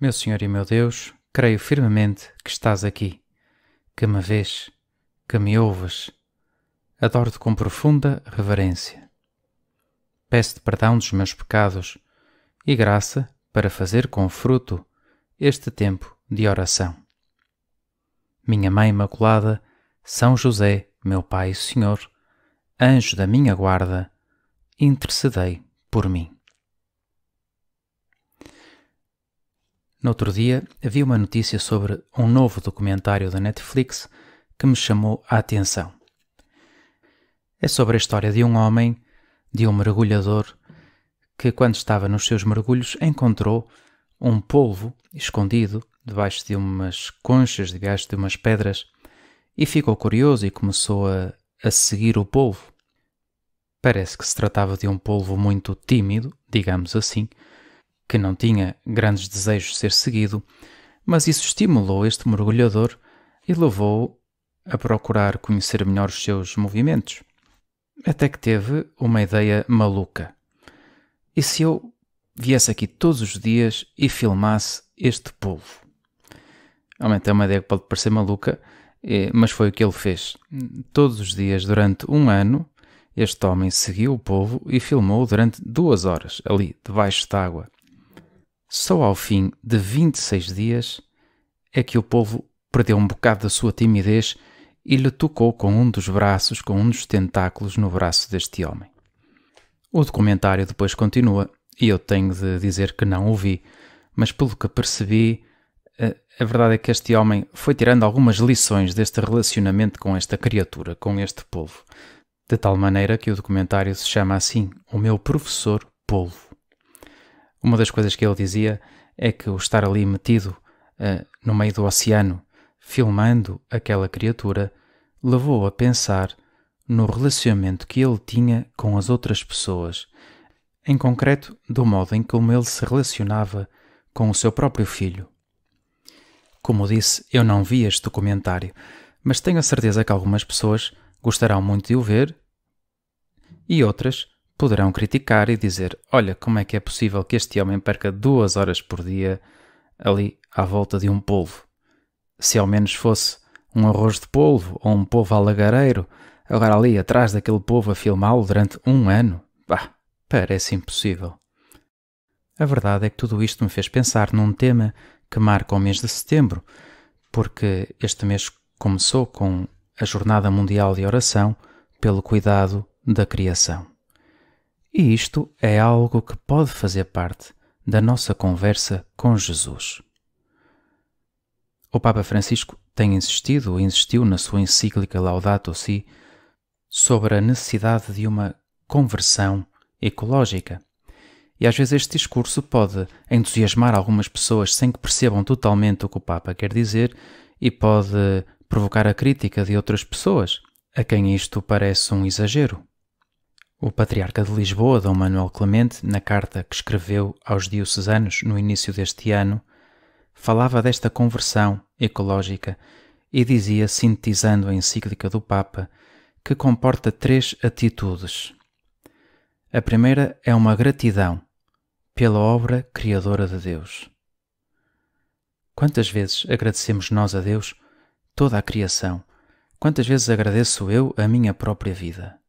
Meu Senhor e meu Deus, creio firmemente que estás aqui, que me vês, que me ouves. Adoro-te com profunda reverência. Peço-te perdão dos meus pecados e graça para fazer com fruto este tempo de oração. Minha Mãe Imaculada, São José, meu Pai e Senhor, anjo da minha guarda, intercedei por mim. No outro dia, havia uma notícia sobre um novo documentário da Netflix que me chamou a atenção. É sobre a história de um homem, de um mergulhador, que quando estava nos seus mergulhos encontrou um polvo escondido debaixo de umas conchas, debaixo de umas pedras, e ficou curioso e começou a, a seguir o polvo. Parece que se tratava de um polvo muito tímido, digamos assim, que não tinha grandes desejos de ser seguido, mas isso estimulou este mergulhador e levou-o a procurar conhecer melhor os seus movimentos. Até que teve uma ideia maluca. E se eu viesse aqui todos os dias e filmasse este povo? Realmente é uma ideia que pode parecer maluca, é, mas foi o que ele fez. Todos os dias, durante um ano, este homem seguiu o povo e filmou durante duas horas, ali, debaixo d'água. Só ao fim de 26 dias é que o povo perdeu um bocado da sua timidez e lhe tocou com um dos braços, com um dos tentáculos no braço deste homem. O documentário depois continua e eu tenho de dizer que não o vi, mas pelo que percebi, eh, a verdade é que este homem foi tirando algumas lições deste relacionamento com esta criatura, com este povo, de tal maneira que o documentário se chama assim: O meu professor polvo. Uma das coisas que ele dizia é que o estar ali metido uh, no meio do oceano, filmando aquela criatura, levou a pensar no relacionamento que ele tinha com as outras pessoas, em concreto do modo em como ele se relacionava com o seu próprio filho. Como disse, eu não vi este documentário, mas tenho a certeza que algumas pessoas gostarão muito de o ver e outras poderão criticar e dizer: Olha, como é que é possível que este homem perca duas horas por dia ali à volta de um polvo? Se ao menos fosse um arroz de polvo ou um polvo alagareiro, agora ali atrás daquele povo a filmá-lo durante um ano, bah, parece impossível. A verdade é que tudo isto me fez pensar num tema que marca o mês de setembro, porque este mês começou com a Jornada Mundial de Oração pelo Cuidado da Criação. E isto é algo que pode fazer parte da nossa conversa com Jesus. O Papa Francisco tem insistido, insistiu na sua encíclica Laudato Si, sobre a necessidade de uma conversão ecológica. E às vezes este discurso pode entusiasmar algumas pessoas sem que percebam totalmente o que o Papa quer dizer e pode provocar a crítica de outras pessoas, a quem isto parece um exagero. O patriarca de Lisboa, Dom Manuel Clemente, na carta que escreveu aos diocesanos no início deste ano, falava desta conversão ecológica e dizia, sintetizando a encíclica do Papa, que comporta três atitudes. A primeira é uma gratidão pela obra criadora de Deus. Quantas vezes agradecemos nós a Deus toda a criação? Quantas vezes agradeço eu a minha própria vida?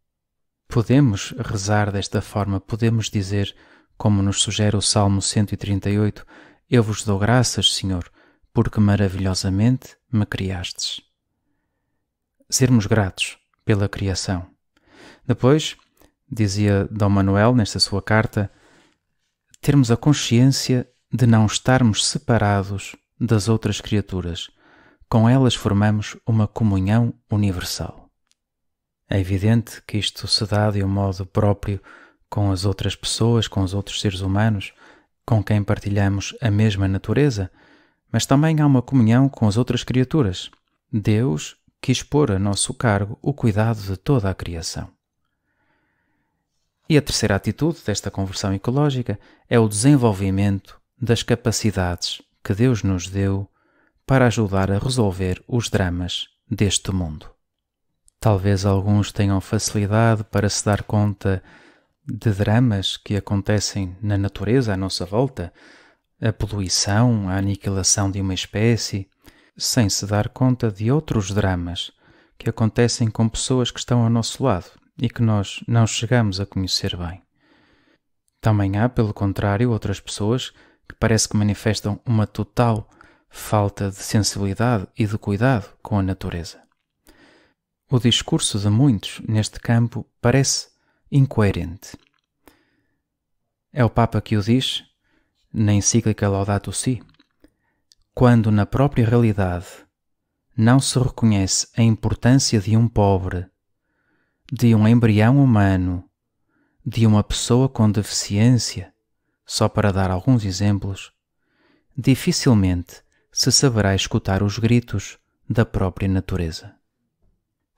Podemos rezar desta forma, podemos dizer, como nos sugere o Salmo 138, Eu vos dou graças, Senhor, porque maravilhosamente me criastes. Sermos gratos pela criação. Depois, dizia Dom Manuel nesta sua carta, termos a consciência de não estarmos separados das outras criaturas. Com elas formamos uma comunhão universal. É evidente que isto se dá de um modo próprio com as outras pessoas, com os outros seres humanos, com quem partilhamos a mesma natureza, mas também há uma comunhão com as outras criaturas. Deus quis pôr a nosso cargo o cuidado de toda a criação. E a terceira atitude desta conversão ecológica é o desenvolvimento das capacidades que Deus nos deu para ajudar a resolver os dramas deste mundo. Talvez alguns tenham facilidade para se dar conta de dramas que acontecem na natureza à nossa volta, a poluição, a aniquilação de uma espécie, sem se dar conta de outros dramas que acontecem com pessoas que estão ao nosso lado e que nós não chegamos a conhecer bem. Também há, pelo contrário, outras pessoas que parece que manifestam uma total falta de sensibilidade e de cuidado com a natureza. O discurso de muitos neste campo parece incoerente. É o Papa que o diz, na encíclica Laudato Si, quando na própria realidade não se reconhece a importância de um pobre, de um embrião humano, de uma pessoa com deficiência, só para dar alguns exemplos, dificilmente se saberá escutar os gritos da própria natureza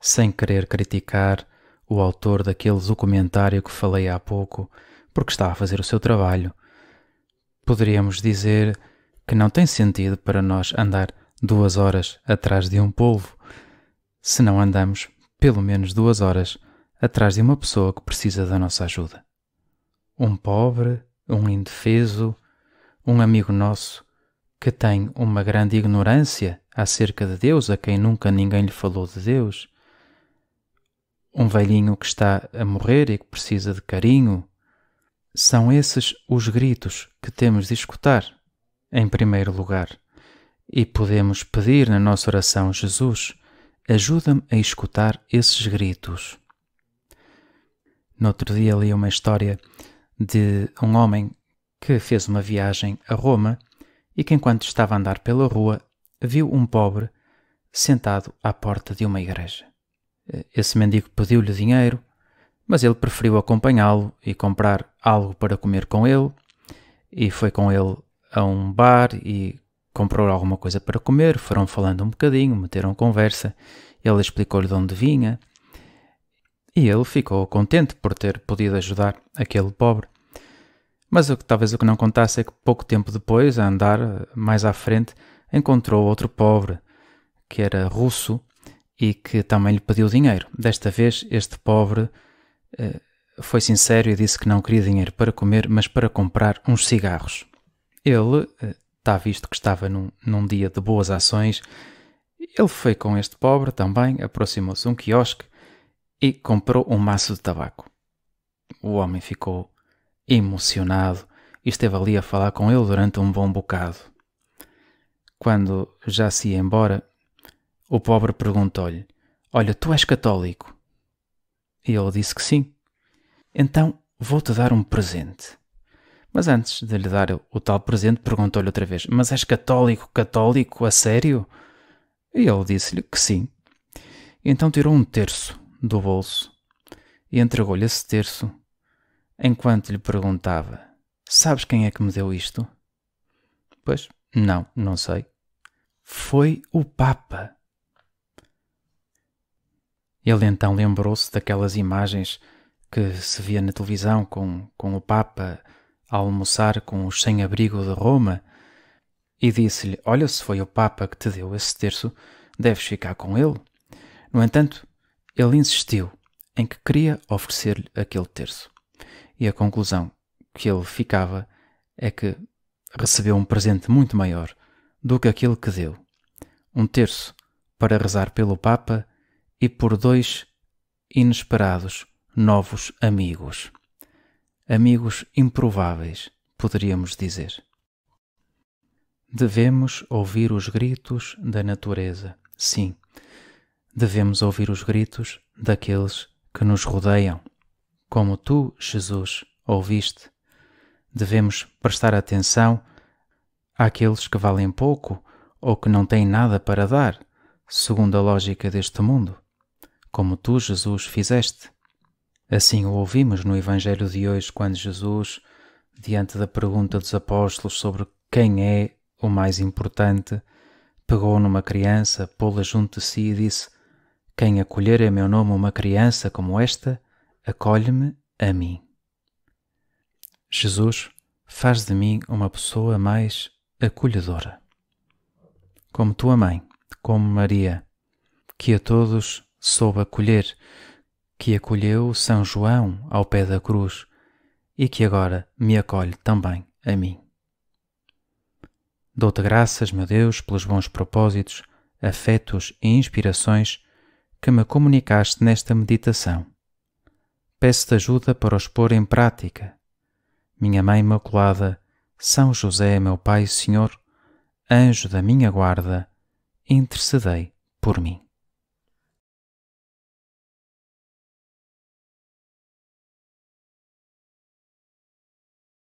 sem querer criticar o autor daquele documentário que falei há pouco, porque está a fazer o seu trabalho. Poderíamos dizer que não tem sentido para nós andar duas horas atrás de um polvo, se não andamos pelo menos duas horas atrás de uma pessoa que precisa da nossa ajuda. Um pobre, um indefeso, um amigo nosso que tem uma grande ignorância acerca de Deus, a quem nunca ninguém lhe falou de Deus, um velhinho que está a morrer e que precisa de carinho. São esses os gritos que temos de escutar, em primeiro lugar. E podemos pedir na nossa oração: Jesus, ajuda-me a escutar esses gritos. No outro dia li uma história de um homem que fez uma viagem a Roma e que, enquanto estava a andar pela rua, viu um pobre sentado à porta de uma igreja. Eh, esse mendigo pediu-lhe dinheiro, mas ele preferiu acompanhá-lo e comprar algo para comer com ele, e foi com ele a um bar e comprou alguma coisa para comer, foram falando um bocadinho, meteram conversa, ele explicou-lhe de onde vinha, e ele ficou contente por ter podido ajudar aquele pobre. Mas o que talvez o que não contasse é que pouco tempo depois, a andar eh, mais à frente, encontrou outro pobre, que era russo e que também lhe pediu dinheiro. Desta vez, este pobre uh, foi sincero e disse que não queria dinheiro para comer, mas para comprar uns cigarros. Ele, está eh, uh, visto que estava num, num dia de boas ações, ele foi com este pobre também, aproximou-se de um quiosque e comprou um maço de tabaco. O homem ficou emocionado e esteve ali a falar com ele durante um bom bocado. Quando já se ia embora, o pobre perguntou-lhe: Olha, tu és católico? E ele disse que sim. Então vou-te dar um presente. Mas antes de lhe dar o tal presente, perguntou-lhe outra vez: Mas és católico, católico, a sério? E ele disse-lhe que sim. E então tirou um terço do bolso e entregou-lhe esse terço, enquanto lhe perguntava: Sabes quem é que me deu isto? Pois, não, não sei. Foi o Papa. Ele então lembrou-se daquelas imagens que se via na televisão com, com o Papa a almoçar com os sem-abrigo de Roma e disse-lhe: Olha, se foi o Papa que te deu esse terço, deves ficar com ele. No entanto, ele insistiu em que queria oferecer-lhe aquele terço. E a conclusão que ele ficava é que recebeu um presente muito maior do que aquilo que deu. Um terço para rezar pelo Papa e por dois inesperados novos amigos. Amigos improváveis, poderíamos dizer. Devemos ouvir os gritos da natureza. Sim, devemos ouvir os gritos daqueles que nos rodeiam. Como tu, Jesus, ouviste, devemos prestar atenção àqueles que valem pouco ou que não têm nada para dar, segundo a lógica deste mundo como tu, Jesus, fizeste. Assim o ouvimos no Evangelho de hoje, quando Jesus, diante da pergunta dos apóstolos sobre quem é o mais importante, pegou numa criança, pô-la junto de si e disse: Quem acolher em meu nome uma criança como esta, acolhe-me a mim. Jesus, faz de mim uma pessoa mais acolhedora. Como tua mãe, como Maria, que a todos soube acolher, que acolheu São João ao pé da cruz e que agora me acolhe também a mim. Dou-te graças, meu Deus, pelos bons propósitos, afetos e inspirações que me comunicaste nesta meditação. Peço-te ajuda para os pôr em prática. Minha Mãe Imaculada, São José, meu Pai e Senhor, anjo da minha guarda, intercedei por mim.